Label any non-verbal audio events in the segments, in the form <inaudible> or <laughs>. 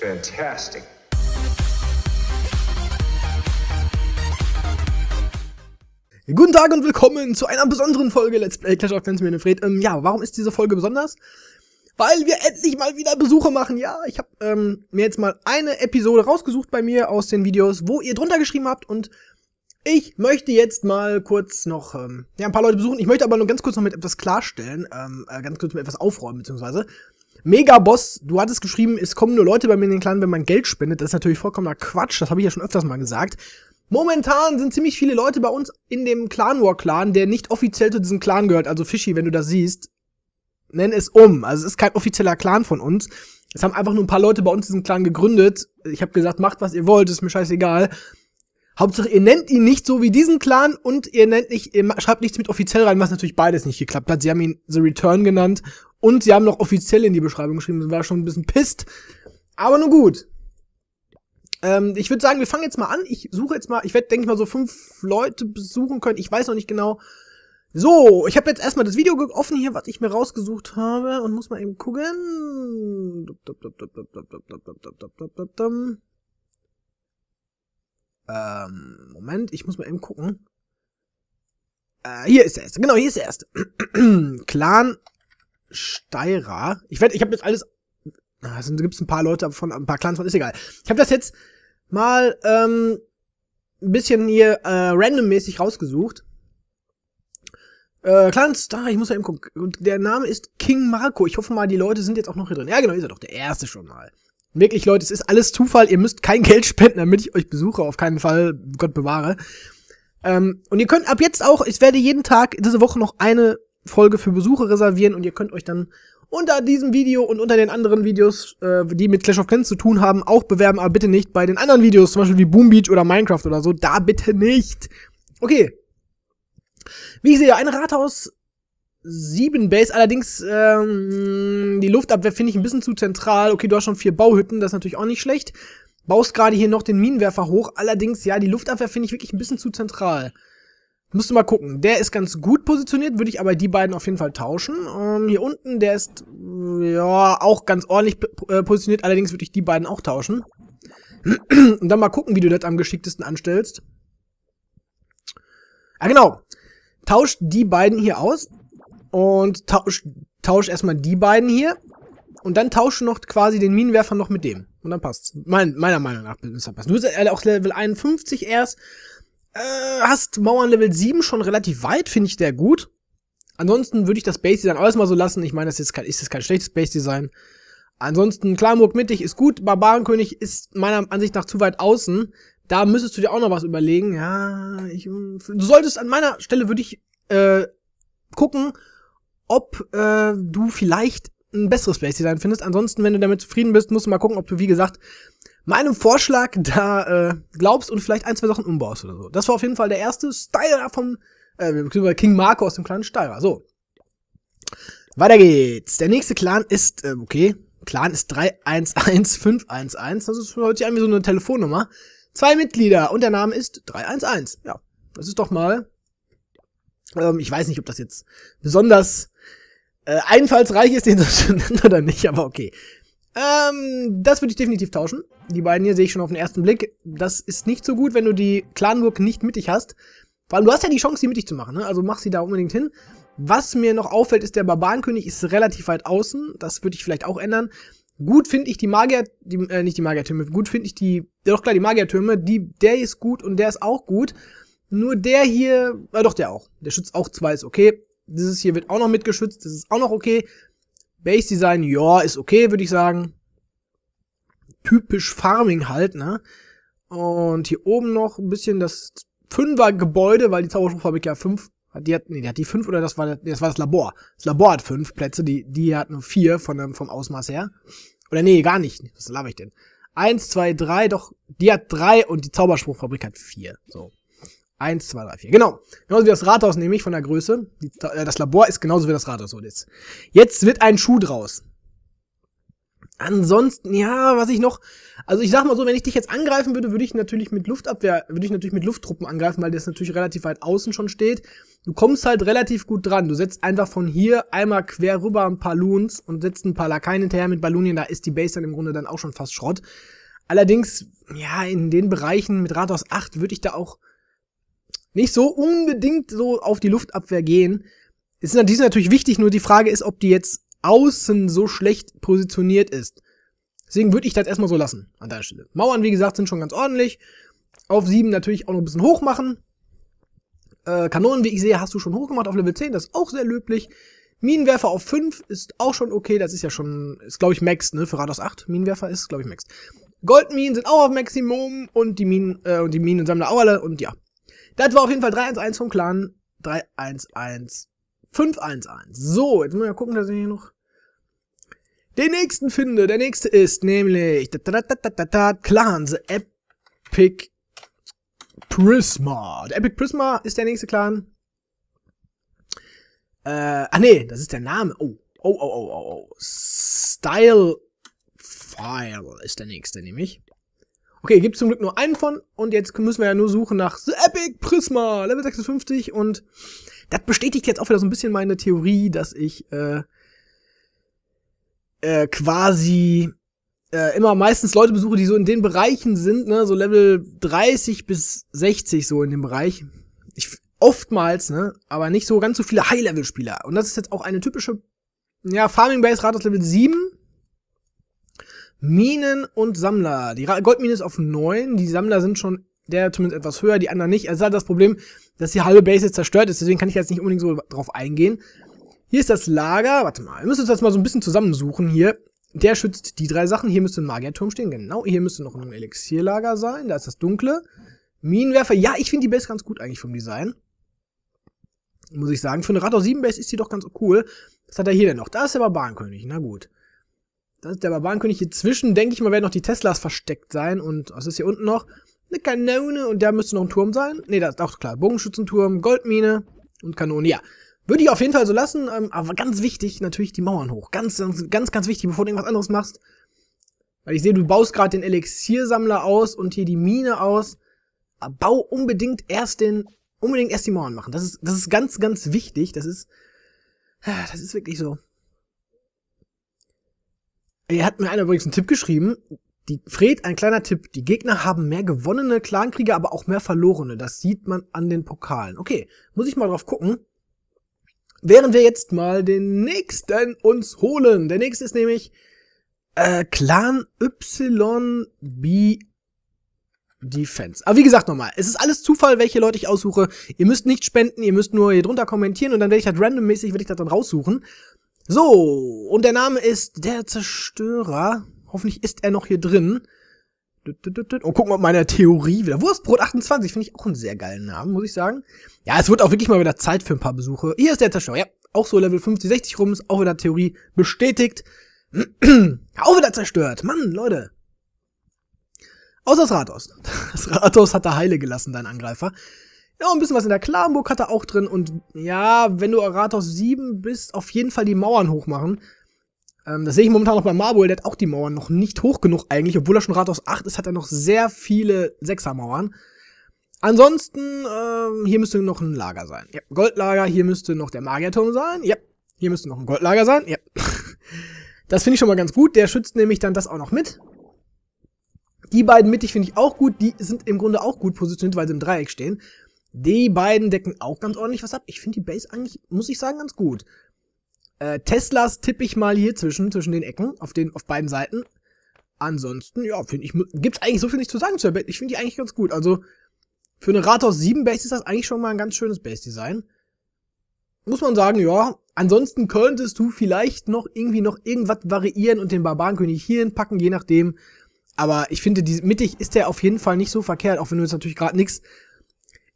Fantastic. Guten Tag und willkommen zu einer besonderen Folge Let's Play Clash of Clans mit Fred. Ähm, ja, warum ist diese Folge besonders? Weil wir endlich mal wieder Besuche machen. Ja, ich habe ähm, mir jetzt mal eine Episode rausgesucht bei mir aus den Videos, wo ihr drunter geschrieben habt und ich möchte jetzt mal kurz noch ähm, ja, ein paar Leute besuchen. Ich möchte aber nur ganz kurz noch mit etwas klarstellen, ähm, äh, ganz kurz mit etwas aufräumen beziehungsweise. Megaboss, du hattest geschrieben, es kommen nur Leute bei mir in den Clan, wenn man Geld spendet. Das ist natürlich vollkommener Quatsch, das habe ich ja schon öfters mal gesagt. Momentan sind ziemlich viele Leute bei uns in dem Clan War Clan, der nicht offiziell zu diesem Clan gehört. Also Fischi, wenn du das siehst, nenn es um. Also es ist kein offizieller Clan von uns. Es haben einfach nur ein paar Leute bei uns diesen Clan gegründet. Ich habe gesagt, macht was ihr wollt, ist mir scheißegal. Hauptsache, ihr nennt ihn nicht so wie diesen Clan und ihr nennt nicht, ihr schreibt nichts mit offiziell rein, was natürlich beides nicht geklappt hat. Sie haben ihn The Return genannt und sie haben noch offiziell in die Beschreibung geschrieben, das war schon ein bisschen pisst. Aber nun gut. Ähm, ich würde sagen, wir fangen jetzt mal an. Ich suche jetzt mal, ich werde, denke ich mal, so fünf Leute besuchen können. Ich weiß noch nicht genau. So, ich habe jetzt erstmal das Video offen hier, was ich mir rausgesucht habe und muss mal eben gucken. Ähm, Moment, ich muss mal eben gucken. Äh, hier ist der erste, genau, hier ist der erste. <clears throat> Clan Steira. Ich werde, ich habe jetzt alles. Da also gibt's ein paar Leute von, ein paar Clans von, ist egal. Ich habe das jetzt mal ähm, ein bisschen hier äh, randommäßig rausgesucht. Äh, Clans, da, ich muss ja eben gucken. Und der Name ist King Marco. Ich hoffe mal, die Leute sind jetzt auch noch hier drin. Ja, genau, ist er doch, der erste schon mal. Wirklich, Leute, es ist alles Zufall. Ihr müsst kein Geld spenden, damit ich euch besuche. Auf keinen Fall, Gott bewahre. Ähm, und ihr könnt ab jetzt auch, ich werde jeden Tag diese Woche noch eine Folge für Besucher reservieren und ihr könnt euch dann unter diesem Video und unter den anderen Videos, äh, die mit Clash of Clans zu tun haben, auch bewerben, aber bitte nicht bei den anderen Videos, zum Beispiel wie Boom Beach oder Minecraft oder so, da bitte nicht. Okay. Wie ich sehe, ein Rathaus sieben Base, allerdings ähm, die Luftabwehr finde ich ein bisschen zu zentral. Okay, du hast schon vier Bauhütten, das ist natürlich auch nicht schlecht. Baust gerade hier noch den Minenwerfer hoch, allerdings, ja, die Luftabwehr finde ich wirklich ein bisschen zu zentral. Müsste mal gucken. Der ist ganz gut positioniert, würde ich aber die beiden auf jeden Fall tauschen. Ähm, hier unten, der ist äh, ja auch ganz ordentlich äh, positioniert, allerdings würde ich die beiden auch tauschen. Und dann mal gucken, wie du das am geschicktesten anstellst. Ah, genau. Tausch die beiden hier aus und tausch, tausch erstmal die beiden hier und dann tausche noch quasi den Minenwerfer noch mit dem. Und dann passt's. Mein, meiner Meinung nach müsste das passen. Du bist ja auch Level 51 erst äh, hast Mauern Level 7 schon relativ weit, finde ich sehr gut. Ansonsten würde ich das Base Design alles mal so lassen. Ich meine, das ist, kein, ist jetzt kein schlechtes Base Design. Ansonsten, Klarmurg mittig ist gut. Barbarenkönig ist meiner Ansicht nach zu weit außen. Da müsstest du dir auch noch was überlegen. Ja, ich, du solltest an meiner Stelle würde ich äh, gucken, ob äh, du vielleicht ein besseres Base Design findest. Ansonsten, wenn du damit zufrieden bist, musst du mal gucken, ob du, wie gesagt, meinem Vorschlag da äh, glaubst und vielleicht ein, zwei Sachen umbaust oder so. Das war auf jeden Fall der erste Steirer vom äh, King Marco aus dem Clan Steirer. So. Weiter geht's. Der nächste Clan ist, äh, okay, Clan ist 311511. Das ist, hört sich an wie so eine Telefonnummer. Zwei Mitglieder und der Name ist 311. Ja, das ist doch mal. Ähm, ich weiß nicht, ob das jetzt besonders äh, einfallsreich ist, den so zu nennen oder nicht, aber okay. Ähm, das würde ich definitiv tauschen. Die beiden hier sehe ich schon auf den ersten Blick. Das ist nicht so gut, wenn du die Clanburg nicht mittig hast. Vor allem, du hast ja die Chance, sie mittig zu machen, ne? Also mach sie da unbedingt hin. Was mir noch auffällt, ist, der Barbarenkönig ist relativ weit außen. Das würde ich vielleicht auch ändern. Gut finde ich die Magier, die, äh, nicht die Magiertürme, gut finde ich die, ja doch klar, die Magiertürme, die, der ist gut und der ist auch gut. Nur der hier, äh, doch, der auch. Der schützt auch zwei, ist okay. Dieses hier wird auch noch mitgeschützt, das ist auch noch okay. Base Design, ja, ist okay, würde ich sagen. Typisch Farming halt, ne? Und hier oben noch ein bisschen das Fünfer Gebäude, weil die Zauberspruchfabrik ja fünf, die hat, nee, die hat die fünf oder das war, nee, das war das Labor. Das Labor hat fünf Plätze, die, die hat nur vier von, vom Ausmaß her. Oder nee, gar nicht. Was laber ich denn? Eins, zwei, drei, doch, die hat drei und die Zauberspruchfabrik hat vier. So. 1, 2, 3, 4. Genau. Genauso wie das Rathaus nämlich von der Größe. Die, äh, das Labor ist genauso wie das Rathaus wurde jetzt. Jetzt wird ein Schuh draus. Ansonsten, ja, was ich noch, also ich sag mal so, wenn ich dich jetzt angreifen würde, würde ich natürlich mit Luftabwehr, würde ich natürlich mit Lufttruppen angreifen, weil das natürlich relativ weit außen schon steht. Du kommst halt relativ gut dran. Du setzt einfach von hier einmal quer rüber ein paar Loons und setzt ein paar Lakaien hinterher mit Ballonien. Da ist die Base dann im Grunde dann auch schon fast Schrott. Allerdings, ja, in den Bereichen mit Rathaus 8 würde ich da auch, nicht so unbedingt so auf die Luftabwehr gehen. Ist, die sind natürlich wichtig, nur die Frage ist, ob die jetzt außen so schlecht positioniert ist. Deswegen würde ich das erstmal so lassen an der Stelle. Mauern, wie gesagt, sind schon ganz ordentlich. Auf 7 natürlich auch noch ein bisschen hoch machen. Äh, Kanonen, wie ich sehe, hast du schon hochgemacht auf Level 10, das ist auch sehr löblich. Minenwerfer auf 5 ist auch schon okay, das ist ja schon, ist glaube ich Max, ne, für Rados 8. Minenwerfer ist, glaube ich, Max. Goldminen sind auch auf Maximum und die Minen, äh, und die Minen Minensammler auch alle und ja, das war auf jeden Fall 311 vom Clan. 311. 511. So, jetzt müssen wir mal gucken, dass ich hier noch den nächsten finde. Der nächste ist nämlich Clan The Epic Prisma. Der Epic Prisma ist der nächste Clan. Äh, ah nee, das ist der Name. Oh, oh, oh, oh, oh. oh. Style File ist der nächste nämlich. Okay, gibt zum Glück nur einen von und jetzt müssen wir ja nur suchen nach The Epic Prisma Level 56 und das bestätigt jetzt auch wieder so ein bisschen meine Theorie, dass ich äh, äh, quasi äh, immer meistens Leute besuche, die so in den Bereichen sind, ne, so Level 30 bis 60 so in dem Bereich. Ich oftmals, ne, aber nicht so ganz so viele High-Level-Spieler und das ist jetzt auch eine typische ja, Farming Base Rathaus Level 7 Minen und Sammler. Die Goldmine ist auf 9, die Sammler sind schon der zumindest etwas höher, die anderen nicht. Also halt das Problem, dass die halbe Base jetzt zerstört ist, deswegen kann ich jetzt nicht unbedingt so drauf eingehen. Hier ist das Lager, warte mal, wir müssen uns das mal so ein bisschen zusammensuchen hier. Der schützt die drei Sachen, hier müsste ein Magierturm stehen, genau, hier müsste noch ein Elixierlager sein, da ist das Dunkle. Minenwerfer, ja, ich finde die Base ganz gut eigentlich vom Design. Muss ich sagen, für eine Radar 7 Base ist die doch ganz cool. Was hat er hier denn noch? Da ist der Barbarenkönig, na gut das ist der Barbarenkönig. Hier zwischen, denke ich mal, werden noch die Teslas versteckt sein. Und was ist hier unten noch? Eine Kanone und da müsste noch ein Turm sein. Ne, das ist auch klar. Bogenschützenturm, Goldmine und Kanone. Ja, würde ich auf jeden Fall so lassen. Ähm, aber ganz wichtig, natürlich die Mauern hoch. Ganz, ganz, ganz, ganz wichtig, bevor du irgendwas anderes machst. Weil ich sehe, du baust gerade den Elixiersammler aus und hier die Mine aus. Aber bau unbedingt erst den, unbedingt erst die Mauern machen. Das ist, das ist ganz, ganz wichtig. Das ist, das ist wirklich so. Er hat mir einer übrigens einen Tipp geschrieben. Die Fred, ein kleiner Tipp. Die Gegner haben mehr gewonnene Clankrieger, aber auch mehr verlorene. Das sieht man an den Pokalen. Okay, muss ich mal drauf gucken. Während wir jetzt mal den nächsten uns holen. Der nächste ist nämlich äh, Clan YB Defense. Aber wie gesagt nochmal, es ist alles Zufall, welche Leute ich aussuche. Ihr müsst nicht spenden, ihr müsst nur hier drunter kommentieren und dann werde ich halt randommäßig, werde ich das dann raussuchen. So, und der Name ist der Zerstörer. Hoffentlich ist er noch hier drin. Und gucken, wir ob meine Theorie wieder. Wurstbrot 28 finde ich auch einen sehr geilen Namen, muss ich sagen. Ja, es wird auch wirklich mal wieder Zeit für ein paar Besuche. Hier ist der Zerstörer. Ja, auch so Level 50, 60 rum ist auch wieder Theorie bestätigt. <clears throat> auch wieder zerstört. Mann, Leute. Außer das Rathaus. <laughs> Das Rathaus hat da heile gelassen, dein Angreifer. Ja, ein bisschen was in der Klarenburg hat er auch drin. Und ja, wenn du Rathaus 7 bist, auf jeden Fall die Mauern hochmachen. Ähm, das sehe ich momentan noch bei Marble, der hat auch die Mauern noch nicht hoch genug eigentlich. Obwohl er schon Rathaus 8 ist, hat er noch sehr viele Sechsermauern. Ansonsten, ähm, hier müsste noch ein Lager sein. Ja, Goldlager, hier müsste noch der Magierturm sein. Ja, hier müsste noch ein Goldlager sein. Ja. <laughs> Das finde ich schon mal ganz gut. Der schützt nämlich dann das auch noch mit. Die beiden mittig finde ich auch gut. Die sind im Grunde auch gut positioniert, weil sie im Dreieck stehen. Die beiden decken auch ganz ordentlich was ab. Ich finde die Base eigentlich, muss ich sagen, ganz gut. Äh, Teslas tippe ich mal hier zwischen, zwischen den Ecken, auf, den, auf beiden Seiten. Ansonsten, ja, finde ich, gibt's eigentlich so viel nicht zu sagen zu der Base. Ich finde die eigentlich ganz gut. Also, für eine Rathaus 7 Base ist das eigentlich schon mal ein ganz schönes Base-Design. Muss man sagen, ja. Ansonsten könntest du vielleicht noch irgendwie noch irgendwas variieren und den Barbarenkönig hier hinpacken, je nachdem. Aber ich finde, die, mittig ist der auf jeden Fall nicht so verkehrt, auch wenn du jetzt natürlich gerade nichts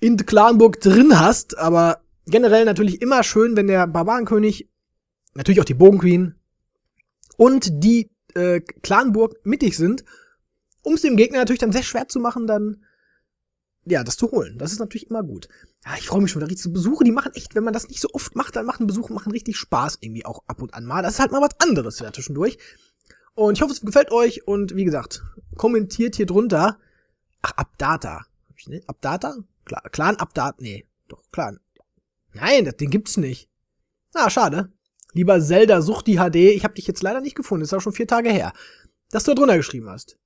in Clanburg drin hast, aber generell natürlich immer schön, wenn der Barbarenkönig, natürlich auch die Bogenqueen und die äh, Clanburg mittig sind, um es dem Gegner natürlich dann sehr schwer zu machen, dann ja, das zu holen. Das ist natürlich immer gut. Ja, ich freue mich schon, da richtig Besuche, die machen echt, wenn man das nicht so oft macht, dann machen Besuche machen richtig Spaß irgendwie auch ab und an mal. Das ist halt mal was anderes ja zwischendurch. Und ich hoffe, es gefällt euch und wie gesagt, kommentiert hier drunter. Ach, Abdata. Hab ich, ne? Abdata? Clan, Clan Update. Nee, doch, Clan. Nein, das, den gibt's nicht. Na, ah, schade. Lieber Zelda, such die HD. Ich habe dich jetzt leider nicht gefunden. Ist auch schon vier Tage her, dass du da drunter geschrieben hast.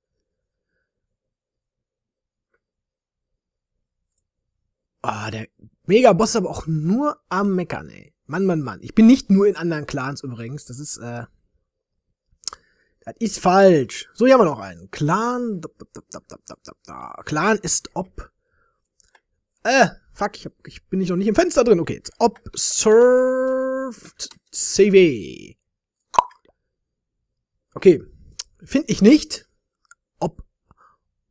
Ah, oh, der Megaboss ist aber auch nur am Meckern, ey. Mann, Mann, Mann. Ich bin nicht nur in anderen Clans übrigens. Das ist, äh, das ist falsch. So, hier haben wir noch einen. Clan. Da, da, da, Da, da, da, Clan ist ob. Äh, fuck, ich, hab, ich bin nicht noch nicht im Fenster drin. Okay, jetzt. Observed CV. Okay, finde ich nicht. Ob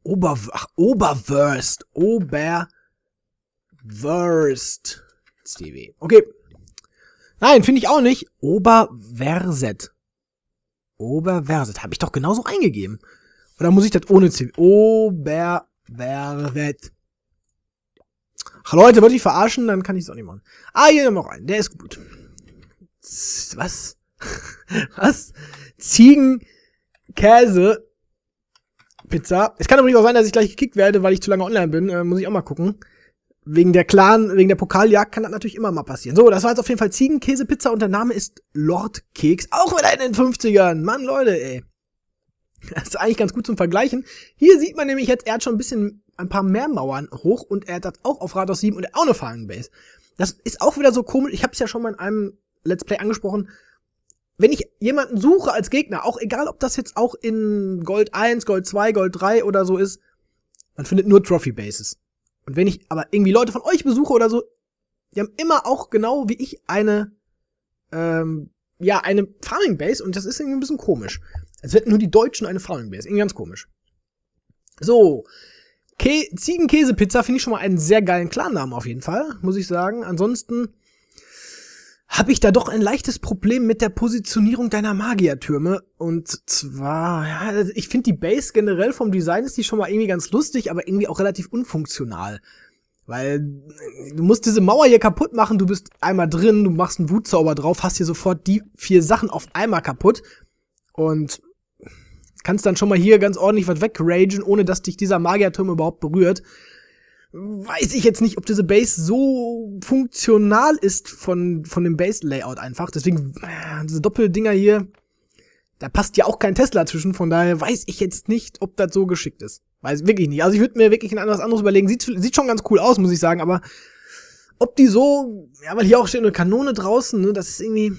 Ober, ach, Oberwurst, Oberwurst CV. Okay. Nein, finde ich auch nicht. Oberverset. Oberverset. Habe ich doch genauso eingegeben. Oder muss ich das ohne CV? Oberverset. Leute, wollt ihr verarschen? Dann kann ich es auch nicht machen. Ah, hier noch einen. Der ist gut. Was? <laughs> Was? Ziegenkäse. Pizza. Es kann übrigens auch sein, dass ich gleich gekickt werde, weil ich zu lange online bin. Äh, muss ich auch mal gucken. Wegen der Clan, wegen der Pokaljagd kann das natürlich immer mal passieren. So, das war jetzt auf jeden Fall Ziegenkäse-Pizza und der Name ist Lord Keks. Auch wieder in den 50ern. Mann, Leute, ey. <laughs> Das ist eigentlich ganz gut zum Vergleichen. Hier sieht man nämlich jetzt, er hat schon ein bisschen ein paar mehr Mauern hoch und er hat auch auf Rathaus 7 und er auch eine Farming Base. Das ist auch wieder so komisch. Ich habe es ja schon mal in einem Let's Play angesprochen. Wenn ich jemanden suche als Gegner, auch egal ob das jetzt auch in Gold 1, Gold 2, Gold 3 oder so ist, man findet nur Trophy Bases. Und wenn ich aber irgendwie Leute von euch besuche oder so, die haben immer auch genau wie ich eine ähm, ja, eine Farming Base und das ist irgendwie ein bisschen komisch. Als hätten nur die Deutschen eine Farming Base. Irgendwie ganz komisch. So, Kä Ziegenkäsepizza finde ich schon mal einen sehr geilen Klarnamen auf jeden Fall, muss ich sagen. Ansonsten habe ich da doch ein leichtes Problem mit der Positionierung deiner Magiertürme. Und zwar, ja, also ich finde die Base generell vom Design ist die schon mal irgendwie ganz lustig, aber irgendwie auch relativ unfunktional. Weil du musst diese Mauer hier kaputt machen, du bist einmal drin, du machst einen Wutzauber drauf, hast hier sofort die vier Sachen auf einmal kaputt. Und kannst dann schon mal hier ganz ordentlich was wegragen, ohne dass dich dieser Magierturm überhaupt berührt. Weiß ich jetzt nicht, ob diese Base so funktional ist von, von dem Base-Layout einfach. Deswegen, äh, diese Doppeldinger hier, da passt ja auch kein Tesla zwischen. Von daher weiß ich jetzt nicht, ob das so geschickt ist. Weiß wirklich nicht. Also ich würde mir wirklich ein anderes anderes überlegen. Sieht, sieht schon ganz cool aus, muss ich sagen, aber ob die so, ja, weil hier auch steht eine Kanone draußen, ne, das ist irgendwie,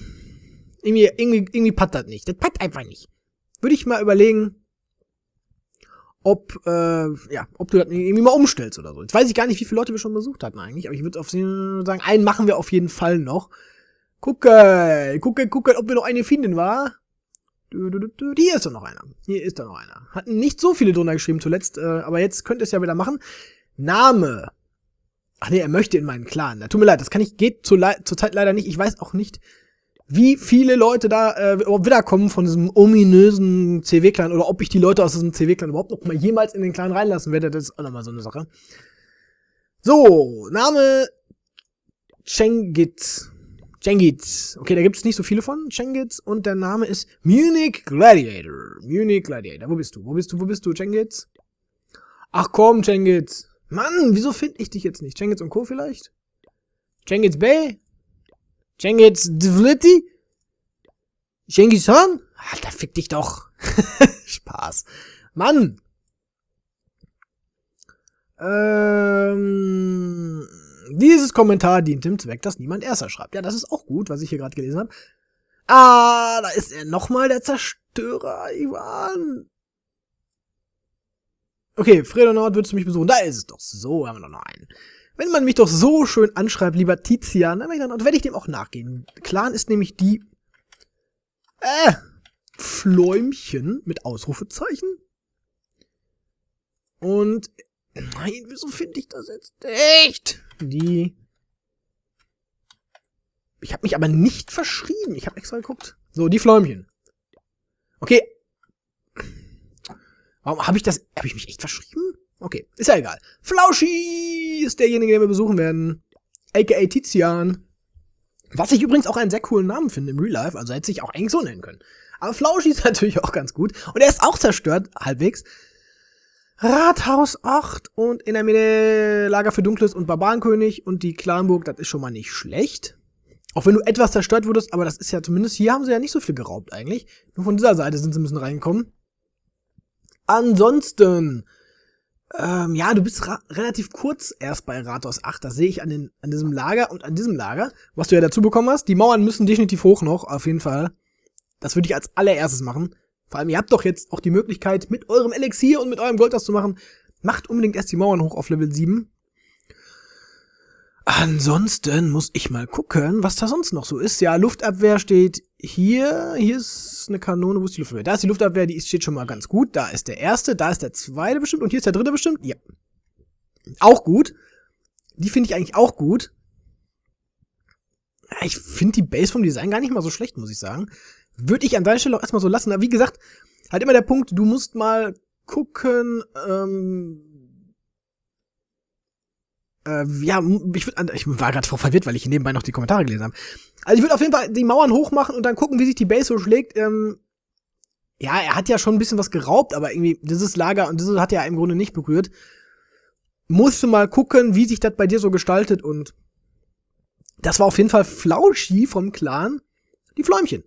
irgendwie, irgendwie, irgendwie das nicht. Das pattet einfach nicht würde ich mal überlegen, ob, äh, ja, ob du das irgendwie mal umstellst oder so. Jetzt weiß ich gar nicht, wie viele Leute wir schon besucht hatten eigentlich, aber ich würde auf jeden Fall sagen, einen machen wir auf jeden Fall noch. Gucke, gucke, gucke, ob wir noch eine finden, war. Hier ist doch noch einer. Hier ist doch noch einer. Hatten nicht so viele drunter geschrieben zuletzt, äh, aber jetzt könnt ihr es ja wieder machen. Name. Ach nee, er möchte in meinen Clan. Na, tut mir leid, das kann ich, geht zur, Zeit leider nicht. Ich weiß auch nicht, wie viele Leute da äh, wiederkommen von diesem ominösen CW-Clan oder ob ich die Leute aus diesem CW-Clan überhaupt noch mal jemals in den Clan reinlassen werde, das ist auch nochmal so eine Sache. So, Name Chengit. Chengit. Okay, da gibt es nicht so viele von Chengit und der Name ist Munich Gladiator. Munich Gladiator. Wo bist du? Wo bist du? Wo bist du, Chengit? Ach komm, Chengit. Mann, wieso finde ich dich jetzt nicht? Chengits und Co. vielleicht? Chengits Bay? Cengiz Dvleti? Cengiz Han? Alter, fick dich doch. <laughs> Spaß. Mann! Ähm, dieses Kommentar dient dem Zweck, dass niemand Erster schreibt. Ja, das ist auch gut, was ich hier gerade gelesen habe. Ah, da ist er nochmal der Zerstörer, Ivan. Okay, Fredo Nord, würdest du mich besuchen? Da ist es doch. So, haben wir doch noch einen. Wenn man mich doch so schön anschreibt, lieber Tizian, dann, dann werde ich dem auch nachgehen. Clan ist nämlich die äh, Fläumchen mit Ausrufezeichen. Und nein, wieso finde ich das jetzt echt? Die Ich habe mich aber nicht verschrieben. Ich habe extra geguckt. So, die Fläumchen. Okay. Warum habe ich das habe ich mich echt verschrieben? Okay, ist ja egal. Flauschi ist derjenige, den wir besuchen werden. AKA Tizian. Was ich übrigens auch einen sehr coolen Namen finde im Real Life, also hätte ich auch eigentlich so nennen können. Aber Flauschi ist <laughs> natürlich auch ganz gut. Und er ist auch zerstört, halbwegs. Rathaus 8 und in der Mitte Lager für Dunkles und Barbarenkönig und die Clanburg, das ist schon mal nicht schlecht. Auch wenn du etwas zerstört wurdest, aber das ist ja zumindest, hier haben sie ja nicht so viel geraubt eigentlich. Nur von dieser Seite sind sie ein bisschen reingekommen. Ansonsten ähm, ja, du bist relativ kurz erst bei Rathaus 8. Das sehe ich an, den, an diesem Lager und an diesem Lager, was du ja dazu bekommen hast. Die Mauern müssen definitiv hoch noch, auf jeden Fall. Das würde ich als allererstes machen. Vor allem, ihr habt doch jetzt auch die Möglichkeit, mit eurem Elixier und mit eurem Gold das zu machen. Macht unbedingt erst die Mauern hoch auf Level 7. Ansonsten muss ich mal gucken, was da sonst noch so ist. Ja, Luftabwehr steht hier, hier ist eine Kanone, wo ist die Luftabwehr? Da ist die Luftabwehr, die steht schon mal ganz gut. Da ist der erste, da ist der zweite bestimmt und hier ist der dritte bestimmt. Ja. Auch gut. Die finde ich eigentlich auch gut. Ich finde die Base vom Design gar nicht mal so schlecht, muss ich sagen. Würde ich an deiner Stelle auch erstmal so lassen. Aber wie gesagt, halt immer der Punkt, du musst mal gucken, ähm, ähm, ja, ich, würd, ich war gerade verwirrt, weil ich nebenbei noch die Kommentare gelesen habe. Also ich würde auf jeden Fall die Mauern hochmachen und dann gucken, wie sich die Base so schlägt. Ähm, ja, er hat ja schon ein bisschen was geraubt, aber irgendwie dieses Lager und dieses hat er im Grunde nicht berührt. Musste mal gucken, wie sich das bei dir so gestaltet und das war auf jeden Fall Flauschi vom Clan, die Fläumchen.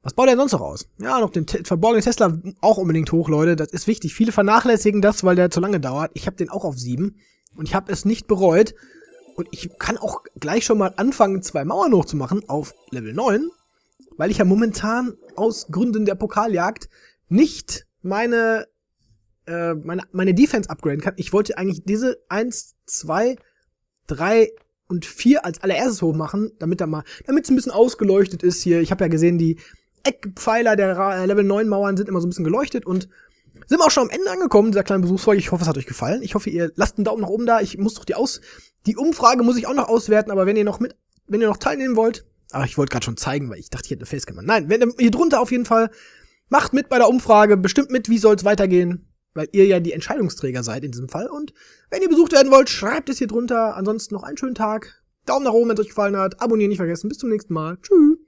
Was baut er sonst noch aus? Ja, noch den Te verborgenen Tesla auch unbedingt hoch, Leute. Das ist wichtig. Viele vernachlässigen das, weil der zu lange dauert. Ich habe den auch auf sieben. Und ich habe es nicht bereut. Und ich kann auch gleich schon mal anfangen, zwei Mauern hochzumachen auf Level 9, weil ich ja momentan aus Gründen der Pokaljagd nicht meine, äh, meine, meine Defense upgraden kann. Ich wollte eigentlich diese 1, 2, 3 und 4 als allererstes hochmachen, damit da mal, damit es ein bisschen ausgeleuchtet ist hier. Ich habe ja gesehen, die Eckpfeiler der äh, Level 9 Mauern sind immer so ein bisschen geleuchtet und sind wir auch schon am Ende angekommen, dieser kleinen Besuchsfolge. Ich hoffe, es hat euch gefallen. Ich hoffe, ihr lasst einen Daumen nach oben da. Ich muss doch die aus, die Umfrage muss ich auch noch auswerten, aber wenn ihr noch mit, wenn ihr noch teilnehmen wollt, aber ah, ich wollte gerade schon zeigen, weil ich dachte, ich hätte eine Facecam. Nein, wenn, hier drunter auf jeden Fall, macht mit bei der Umfrage, bestimmt mit, wie soll's weitergehen, weil ihr ja die Entscheidungsträger seid in diesem Fall. Und wenn ihr besucht werden wollt, schreibt es hier drunter. Ansonsten noch einen schönen Tag. Daumen nach oben, wenn es euch gefallen hat. Abonnieren nicht vergessen. Bis zum nächsten Mal. Tschüss.